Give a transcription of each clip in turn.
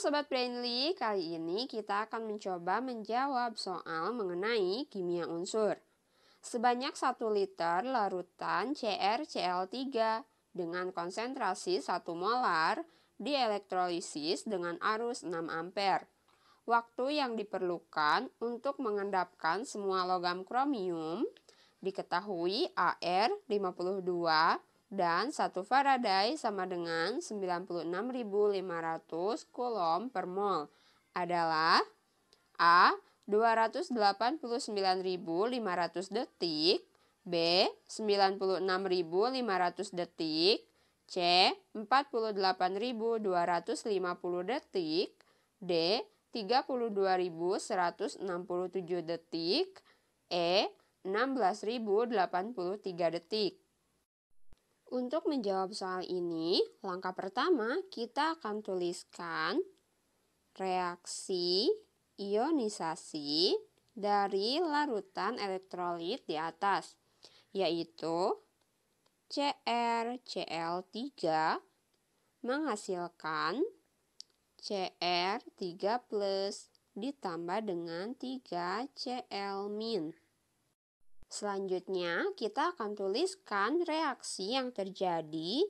Sobat Brainly, kali ini kita akan mencoba menjawab soal mengenai kimia unsur. Sebanyak 1 liter larutan CrCl3 dengan konsentrasi 1 molar dielektrolisis dengan arus 6 ampere. Waktu yang diperlukan untuk mengendapkan semua logam kromium diketahui AR 52 dan 1 Faraday sama dengan 96.500 Coulomb per mol adalah A. 289.500 detik B. 96.500 detik C. 48.250 detik D. 32.167 detik E. 16.083 detik untuk menjawab soal ini, langkah pertama kita akan tuliskan reaksi ionisasi dari larutan elektrolit di atas, yaitu CrCl3 menghasilkan CR3 ditambah dengan 3 Cl min. Selanjutnya, kita akan tuliskan reaksi yang terjadi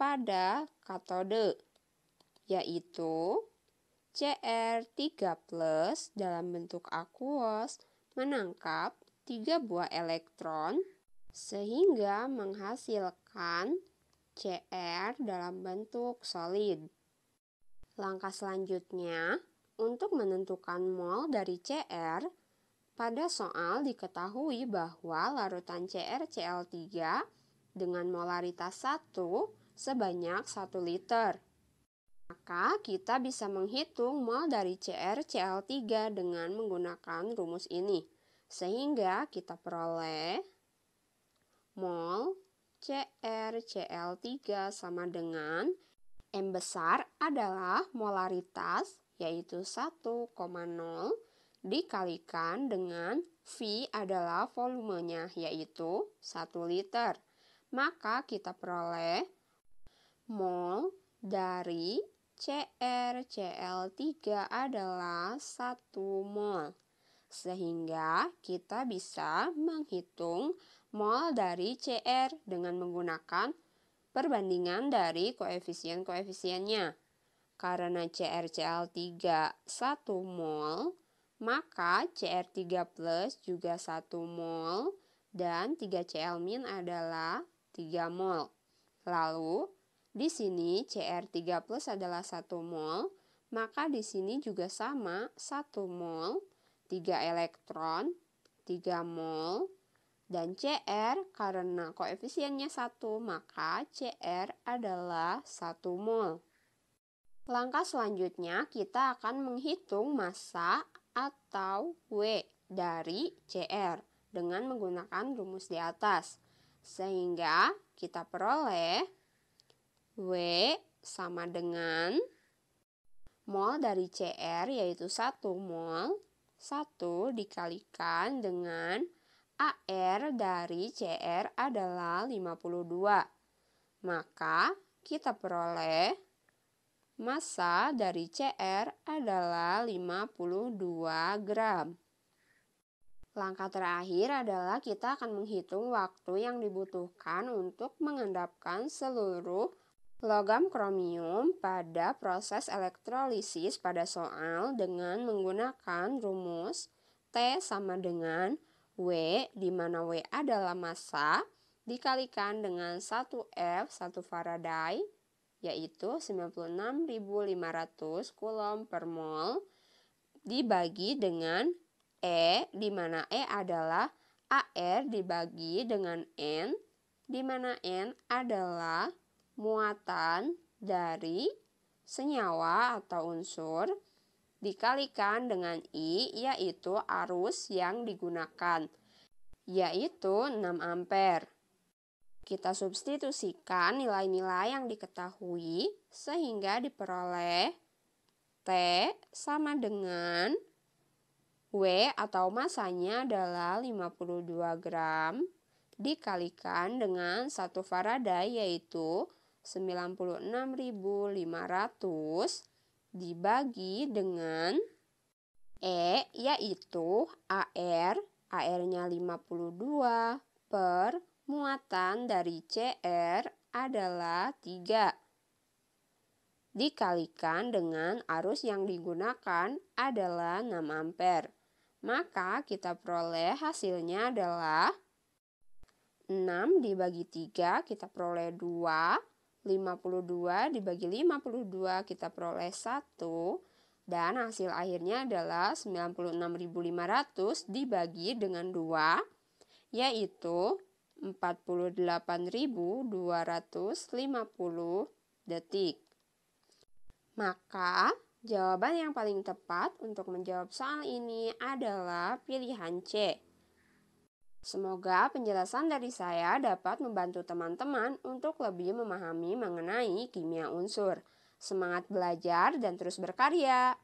pada katode, yaitu Cr3 dalam bentuk aquos menangkap 3 buah elektron sehingga menghasilkan Cr dalam bentuk solid. Langkah selanjutnya, untuk menentukan mol dari Cr, pada soal diketahui bahwa larutan CrCl3 dengan molaritas 1 sebanyak 1 liter. Maka kita bisa menghitung mol dari CrCl3 dengan menggunakan rumus ini. Sehingga kita peroleh mol CrCl3 sama dengan M besar adalah molaritas yaitu 1,0 dikalikan dengan V adalah volumenya yaitu 1 liter. Maka kita peroleh mol dari CrCl3 adalah 1 mol. Sehingga kita bisa menghitung mol dari Cr dengan menggunakan perbandingan dari koefisien-koefisiennya. Karena CrCl3 1 mol, maka CR3 plus juga 1 mol dan 3Cl min adalah 3 mol. Lalu, di sini CR3 plus adalah 1 mol, maka di sini juga sama 1 mol, 3 elektron, 3 mol, dan CR karena koefisiennya 1, maka CR adalah 1 mol. Langkah selanjutnya, kita akan menghitung massa atau W dari CR dengan menggunakan rumus di atas. Sehingga kita peroleh W sama dengan mol dari CR yaitu 1 mol 1 dikalikan dengan AR dari CR adalah 52. Maka kita peroleh Massa dari CR adalah 52 gram. Langkah terakhir adalah kita akan menghitung waktu yang dibutuhkan untuk mengendapkan seluruh logam kromium pada proses elektrolisis pada soal dengan menggunakan rumus T sama dengan W, di mana W adalah massa, dikalikan dengan 1F, 1 Faraday, yaitu 96.500 kulom per mol dibagi dengan E di mana E adalah AR dibagi dengan N di mana N adalah muatan dari senyawa atau unsur dikalikan dengan I yaitu arus yang digunakan yaitu 6 ampere. Kita substitusikan nilai-nilai yang diketahui sehingga diperoleh T sama dengan W atau masanya adalah 52 gram dikalikan dengan 1 Faraday yaitu 96.500 dibagi dengan E yaitu AR, AR-nya 52 per Muatan dari CR adalah 3. Dikalikan dengan arus yang digunakan adalah 6 ampere. Maka kita peroleh hasilnya adalah 6 dibagi 3 kita peroleh 2, 52 dibagi 52 kita peroleh 1, dan hasil akhirnya adalah 96.500 dibagi dengan 2, yaitu 48.250 detik. Maka, jawaban yang paling tepat untuk menjawab soal ini adalah pilihan C. Semoga penjelasan dari saya dapat membantu teman-teman untuk lebih memahami mengenai kimia unsur. Semangat belajar dan terus berkarya!